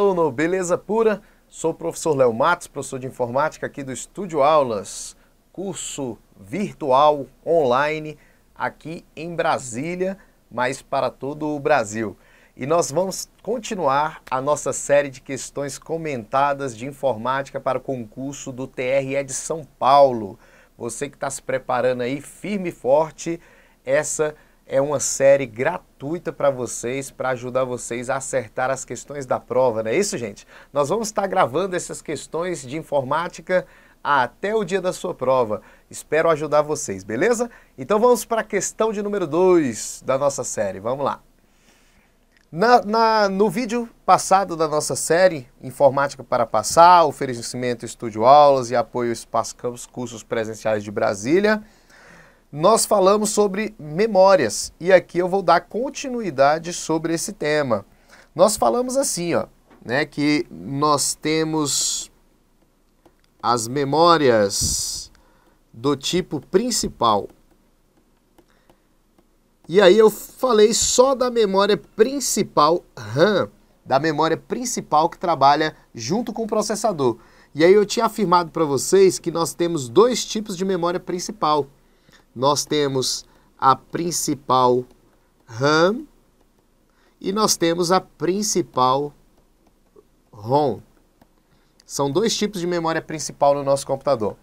aluno, beleza pura? Sou o professor Léo Matos, professor de informática aqui do Estúdio Aulas, curso virtual online aqui em Brasília, mas para todo o Brasil. E nós vamos continuar a nossa série de questões comentadas de informática para o concurso do TRE de São Paulo. Você que está se preparando aí firme e forte, essa é uma série gratuita para vocês, para ajudar vocês a acertar as questões da prova, não é isso, gente? Nós vamos estar gravando essas questões de informática até o dia da sua prova. Espero ajudar vocês, beleza? Então vamos para a questão de número 2 da nossa série, vamos lá. Na, na, no vídeo passado da nossa série Informática para Passar, oferecimento Estúdio Aulas e apoio Espaço Campos Cursos Presenciais de Brasília, nós falamos sobre memórias e aqui eu vou dar continuidade sobre esse tema. Nós falamos assim, ó, né, que nós temos as memórias do tipo principal. E aí eu falei só da memória principal RAM, da memória principal que trabalha junto com o processador. E aí eu tinha afirmado para vocês que nós temos dois tipos de memória principal nós temos a principal RAM e nós temos a principal ROM. São dois tipos de memória principal no nosso computador.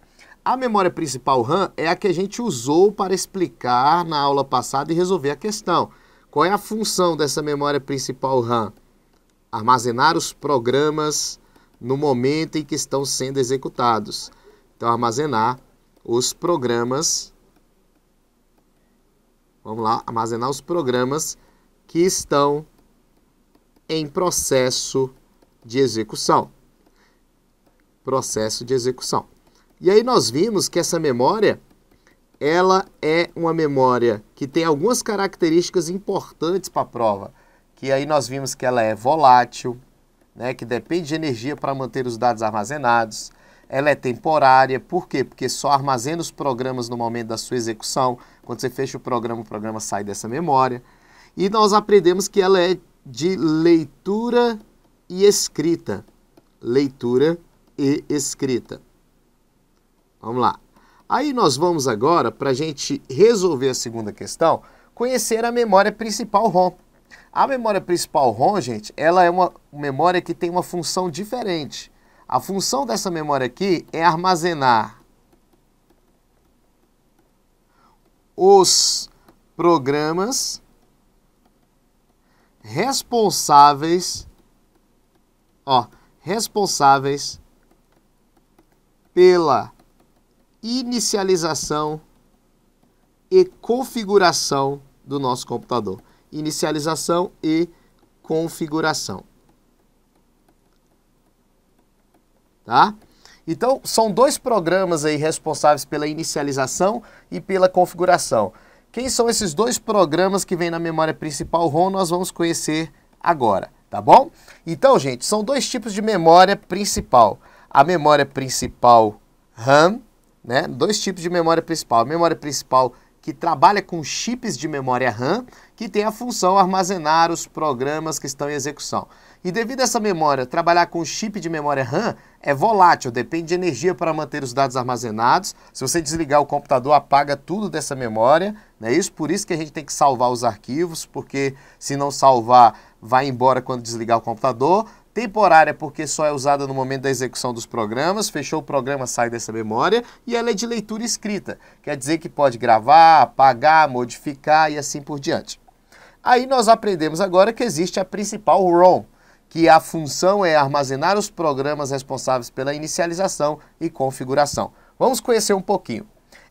A memória principal RAM é a que a gente usou para explicar na aula passada e resolver a questão. Qual é a função dessa memória principal RAM? Armazenar os programas no momento em que estão sendo executados. Então, armazenar os programas Vamos lá, armazenar os programas que estão em processo de execução. Processo de execução. E aí nós vimos que essa memória, ela é uma memória que tem algumas características importantes para a prova. Que aí nós vimos que ela é volátil, né, que depende de energia para manter os dados armazenados. Ela é temporária, por quê? Porque só armazena os programas no momento da sua execução. Quando você fecha o programa, o programa sai dessa memória. E nós aprendemos que ela é de leitura e escrita. Leitura e escrita. Vamos lá. Aí nós vamos agora, para a gente resolver a segunda questão, conhecer a memória principal ROM. A memória principal ROM, gente, ela é uma memória que tem uma função diferente. A função dessa memória aqui é armazenar os programas responsáveis, ó, responsáveis pela inicialização e configuração do nosso computador. Inicialização e configuração. Tá? Então, são dois programas aí responsáveis pela inicialização e pela configuração. Quem são esses dois programas que vêm na memória principal ROM, nós vamos conhecer agora, tá bom? Então, gente, são dois tipos de memória principal. A memória principal RAM, né? Dois tipos de memória principal. A memória principal que trabalha com chips de memória RAM, que tem a função armazenar os programas que estão em execução. E devido a essa memória, trabalhar com chip de memória RAM é volátil, depende de energia para manter os dados armazenados. Se você desligar o computador, apaga tudo dessa memória, é isso? Por isso que a gente tem que salvar os arquivos, porque se não salvar, vai embora quando desligar o computador. Temporária, porque só é usada no momento da execução dos programas, fechou o programa, sai dessa memória, e ela é de leitura escrita, quer dizer que pode gravar, apagar, modificar e assim por diante. Aí nós aprendemos agora que existe a principal ROM, que a função é armazenar os programas responsáveis pela inicialização e configuração. Vamos conhecer um pouquinho.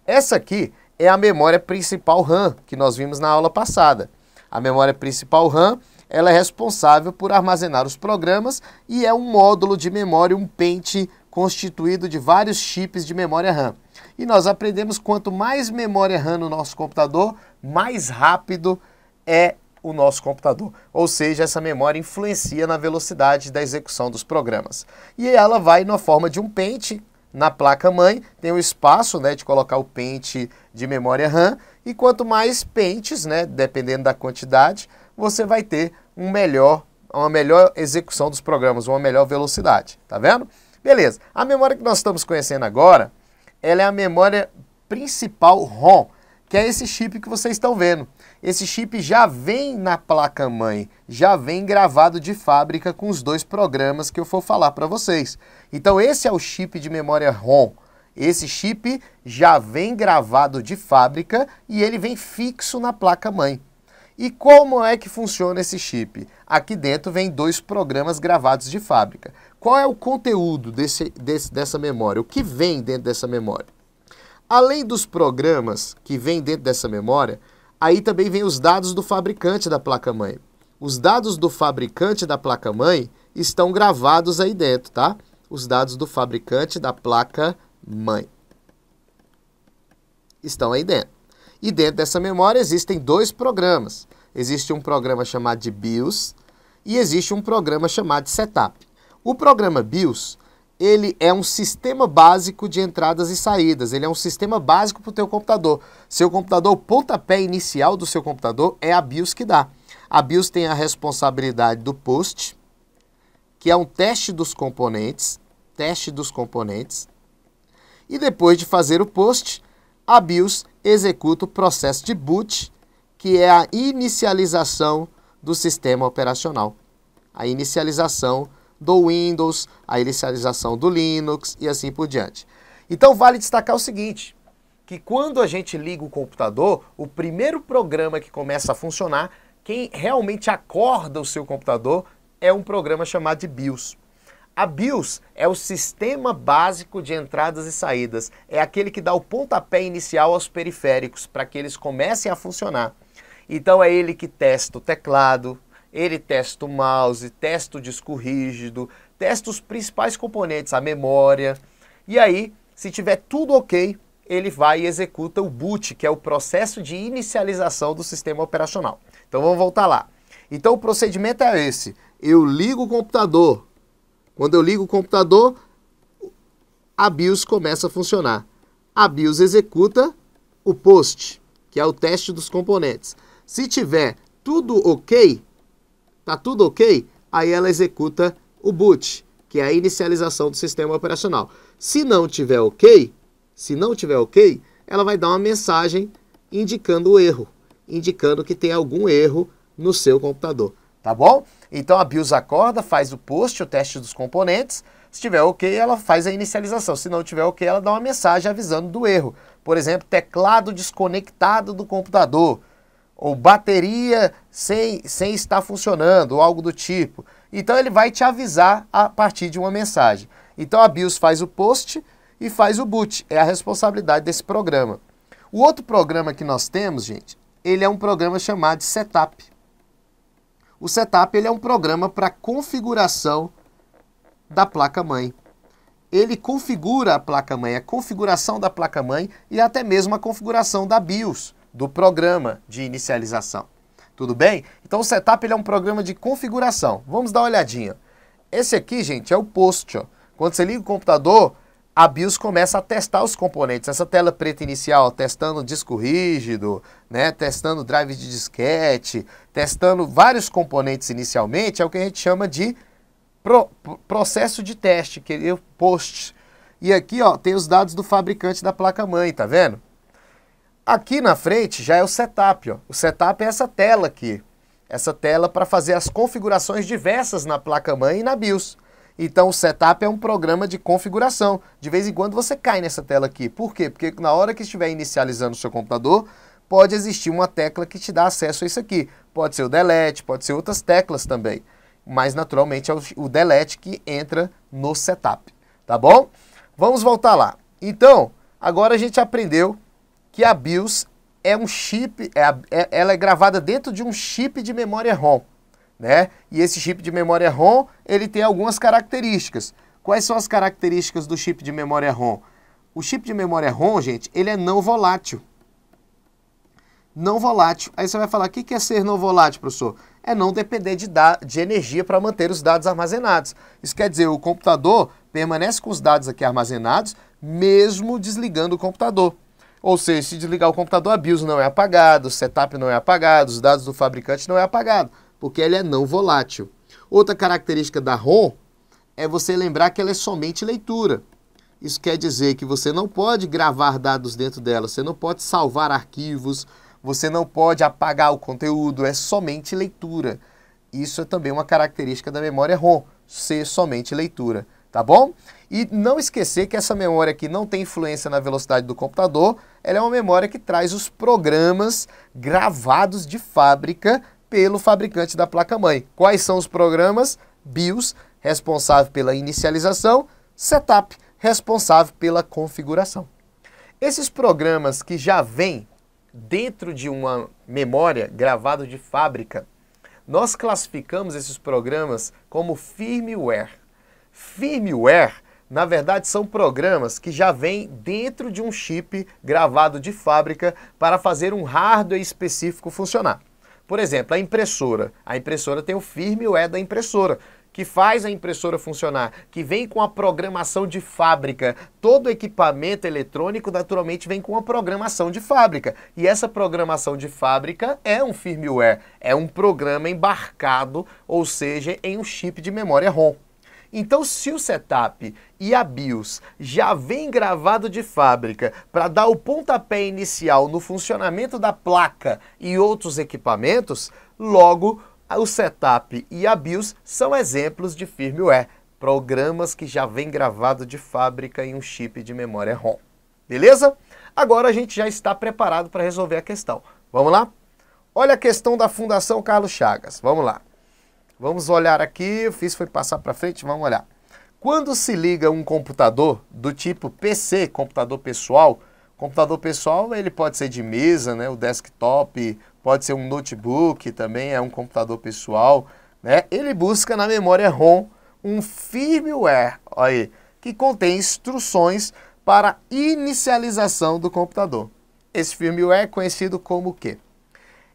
Essa aqui é a memória principal RAM, que nós vimos na aula passada. A memória principal RAM ela é responsável por armazenar os programas e é um módulo de memória, um pente constituído de vários chips de memória RAM. E nós aprendemos quanto mais memória RAM no nosso computador, mais rápido é o nosso computador. Ou seja, essa memória influencia na velocidade da execução dos programas. E ela vai na forma de um pente na placa mãe, tem o um espaço né, de colocar o pente de memória RAM, e quanto mais pentes, né, dependendo da quantidade, você vai ter um melhor, uma melhor execução dos programas, uma melhor velocidade, tá vendo? Beleza, a memória que nós estamos conhecendo agora, ela é a memória principal ROM, que é esse chip que vocês estão vendo. Esse chip já vem na placa mãe, já vem gravado de fábrica com os dois programas que eu for falar para vocês. Então esse é o chip de memória ROM. Esse chip já vem gravado de fábrica e ele vem fixo na placa mãe. E como é que funciona esse chip? Aqui dentro vem dois programas gravados de fábrica. Qual é o conteúdo desse, desse, dessa memória? O que vem dentro dessa memória? Além dos programas que vem dentro dessa memória, Aí também vem os dados do fabricante da placa-mãe. Os dados do fabricante da placa-mãe estão gravados aí dentro, tá? Os dados do fabricante da placa-mãe estão aí dentro. E dentro dessa memória existem dois programas. Existe um programa chamado de BIOS e existe um programa chamado de Setup. O programa BIOS ele é um sistema básico de entradas e saídas, ele é um sistema básico para o teu computador. Seu computador, o pontapé inicial do seu computador é a BIOS que dá. A BIOS tem a responsabilidade do POST, que é um teste dos componentes, teste dos componentes, e depois de fazer o POST, a BIOS executa o processo de boot, que é a inicialização do sistema operacional. A inicialização do Windows, a inicialização do Linux e assim por diante. Então vale destacar o seguinte, que quando a gente liga o computador, o primeiro programa que começa a funcionar, quem realmente acorda o seu computador é um programa chamado de BIOS. A BIOS é o sistema básico de entradas e saídas, é aquele que dá o pontapé inicial aos periféricos para que eles comecem a funcionar. Então é ele que testa o teclado, ele testa o mouse, testa o disco rígido, testa os principais componentes, a memória. E aí, se tiver tudo ok, ele vai e executa o boot, que é o processo de inicialização do sistema operacional. Então vamos voltar lá. Então o procedimento é esse. Eu ligo o computador. Quando eu ligo o computador, a BIOS começa a funcionar. A BIOS executa o POST, que é o teste dos componentes. Se tiver tudo ok, Tá tudo ok? Aí ela executa o boot, que é a inicialização do sistema operacional. Se não tiver ok, se não tiver ok, ela vai dar uma mensagem indicando o erro, indicando que tem algum erro no seu computador, tá bom? Então a BIOS acorda, faz o post, o teste dos componentes, se tiver ok, ela faz a inicialização. Se não tiver ok, ela dá uma mensagem avisando do erro. Por exemplo, teclado desconectado do computador ou bateria sem, sem estar funcionando, ou algo do tipo. Então ele vai te avisar a partir de uma mensagem. Então a BIOS faz o post e faz o boot, é a responsabilidade desse programa. O outro programa que nós temos, gente, ele é um programa chamado de Setup. O Setup ele é um programa para configuração da placa-mãe. Ele configura a placa-mãe, a configuração da placa-mãe e até mesmo a configuração da BIOS do programa de inicialização. Tudo bem? Então o setup ele é um programa de configuração. Vamos dar uma olhadinha. Esse aqui, gente, é o post. Ó. Quando você liga o computador, a BIOS começa a testar os componentes. Essa tela preta inicial, ó, testando disco rígido, né, testando drive de disquete, testando vários componentes inicialmente, é o que a gente chama de pro, processo de teste, que é o post. E aqui ó, tem os dados do fabricante da placa-mãe, tá vendo? Aqui na frente já é o setup. Ó. O setup é essa tela aqui. Essa tela para fazer as configurações diversas na placa-mãe e na BIOS. Então o setup é um programa de configuração. De vez em quando você cai nessa tela aqui. Por quê? Porque na hora que estiver inicializando o seu computador, pode existir uma tecla que te dá acesso a isso aqui. Pode ser o delete, pode ser outras teclas também. Mas naturalmente é o delete que entra no setup, tá bom? Vamos voltar lá. Então, agora a gente aprendeu que a BIOS é um chip, é, é, ela é gravada dentro de um chip de memória ROM, né? E esse chip de memória ROM, ele tem algumas características. Quais são as características do chip de memória ROM? O chip de memória ROM, gente, ele é não volátil. Não volátil. Aí você vai falar, o que é ser não volátil, professor? É não depender de, de energia para manter os dados armazenados. Isso quer dizer, o computador permanece com os dados aqui armazenados, mesmo desligando o computador. Ou seja, se desligar o computador, a BIOS não é apagado, o setup não é apagado, os dados do fabricante não é apagado, porque ele é não volátil. Outra característica da ROM é você lembrar que ela é somente leitura. Isso quer dizer que você não pode gravar dados dentro dela, você não pode salvar arquivos, você não pode apagar o conteúdo, é somente leitura. Isso é também uma característica da memória ROM, ser somente leitura, tá bom? E não esquecer que essa memória aqui não tem influência na velocidade do computador, ela é uma memória que traz os programas gravados de fábrica pelo fabricante da placa-mãe. Quais são os programas? BIOS, responsável pela inicialização, Setup, responsável pela configuração. Esses programas que já vêm dentro de uma memória gravado de fábrica, nós classificamos esses programas como firmware. Firmware na verdade, são programas que já vêm dentro de um chip gravado de fábrica para fazer um hardware específico funcionar. Por exemplo, a impressora. A impressora tem o firmware da impressora, que faz a impressora funcionar, que vem com a programação de fábrica. Todo equipamento eletrônico naturalmente vem com a programação de fábrica. E essa programação de fábrica é um firmware, é um programa embarcado, ou seja, em um chip de memória ROM. Então, se o setup e a BIOS já vem gravado de fábrica para dar o pontapé inicial no funcionamento da placa e outros equipamentos, logo o setup e a BIOS são exemplos de firmware, programas que já vem gravado de fábrica em um chip de memória ROM. Beleza? Agora a gente já está preparado para resolver a questão. Vamos lá? Olha a questão da Fundação Carlos Chagas. Vamos lá. Vamos olhar aqui, eu fiz foi passar para frente, vamos olhar. Quando se liga um computador do tipo PC, computador pessoal, computador pessoal ele pode ser de mesa, né, o desktop, pode ser um notebook também, é um computador pessoal, né? Ele busca na memória ROM um firmware, aí, que contém instruções para inicialização do computador. Esse firmware é conhecido como o quê?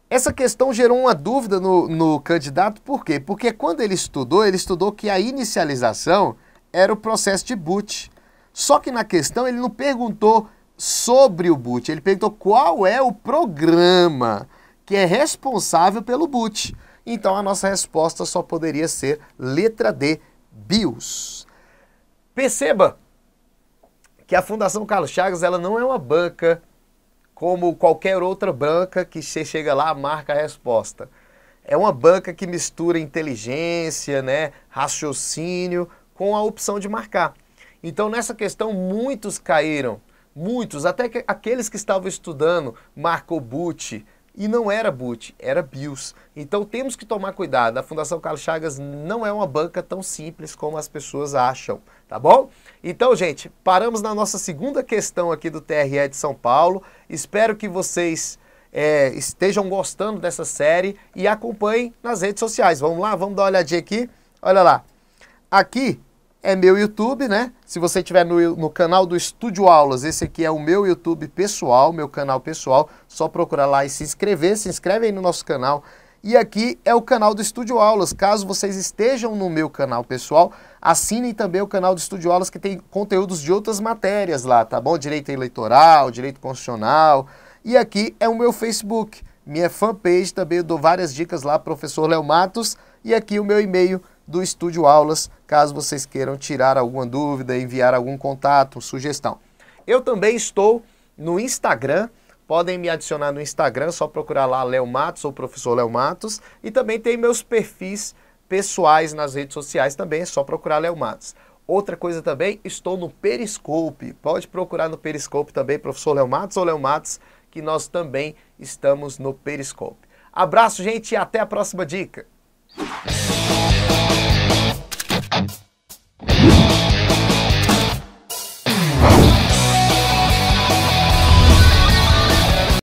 Essa questão gerou uma dúvida no, no candidato, por quê? Porque quando ele estudou, ele estudou que a inicialização era o processo de boot. Só que na questão ele não perguntou sobre o boot, ele perguntou qual é o programa que é responsável pelo boot. Então a nossa resposta só poderia ser letra D, BIOS. Perceba que a Fundação Carlos Chagas ela não é uma banca como qualquer outra banca que você chega lá, marca a resposta. É uma banca que mistura inteligência, né, raciocínio com a opção de marcar. Então, nessa questão, muitos caíram. Muitos, até aqueles que estavam estudando, marcou boot, e não era boot, era BIOS. Então temos que tomar cuidado, a Fundação Carlos Chagas não é uma banca tão simples como as pessoas acham, tá bom? Então, gente, paramos na nossa segunda questão aqui do TRE de São Paulo. Espero que vocês é, estejam gostando dessa série e acompanhem nas redes sociais. Vamos lá, vamos dar uma olhadinha aqui. Olha lá. Aqui é meu YouTube, né? Se você estiver no, no, canal do Estúdio Aulas, esse aqui é o meu YouTube pessoal, meu canal pessoal. Só procurar lá e se inscrever. Se inscreve aí no nosso canal. E aqui é o canal do Estúdio Aulas. Caso vocês estejam no meu canal pessoal, assinem também o canal do Estúdio Aulas, que tem conteúdos de outras matérias lá, tá bom? Direito eleitoral, direito constitucional. E aqui é o meu Facebook, minha fanpage. Também eu dou várias dicas lá, professor Léo Matos. E aqui o meu e-mail, do Estúdio Aulas, caso vocês queiram tirar alguma dúvida, enviar algum contato, sugestão. Eu também estou no Instagram, podem me adicionar no Instagram, só procurar lá Léo Matos ou Professor Léo Matos, e também tem meus perfis pessoais nas redes sociais também, é só procurar Léo Matos. Outra coisa também, estou no Periscope. Pode procurar no Periscope também, professor Léo Matos ou Léo Matos, que nós também estamos no Periscope. Abraço, gente, e até a próxima dica.